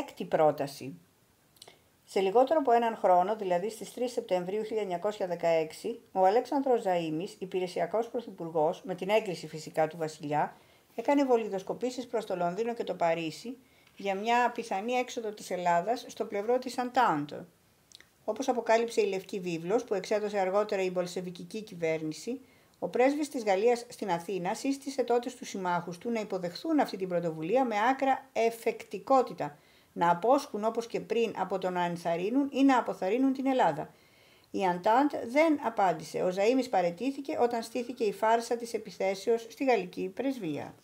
Έκτη πρόταση. Σε λιγότερο από έναν χρόνο, δηλαδή στις 3 Σεπτεμβρίου 1916, ο Αλέξανδρος Ζαΐμης, υπηρεσιακός πρωθυπουργός, με την έγκριση φυσικά του βασιλιά, έκανε βολιδοσκοπήσεις προς το Λονδίνο και το Παρίσι για μια πιθανή έξοδο της Ελλάδας στο πλευρό της Αντάντο. Όπως αποκάλυψε η Λευκή Βίβλος, που εξέδωσε αργότερα η μπολσεβικική κυβέρνηση, ο πρέσβης της Γαλλίας στην Αθήνα σύστησε τότε στους συμμάχους του να υποδεχθούν αυτή την πρωτοβουλία με άκρα εφεκτικότητα, να απόσχουν όπως και πριν από το να ενθαρρύνουν ή να αποθαρρύνουν την Ελλάδα. Η Αντάντ δεν απάντησε. Ο Ζαΐμις παρετήθηκε όταν στήθηκε η φάρσα της επιθέσεως στη γαλλική πρεσβεία.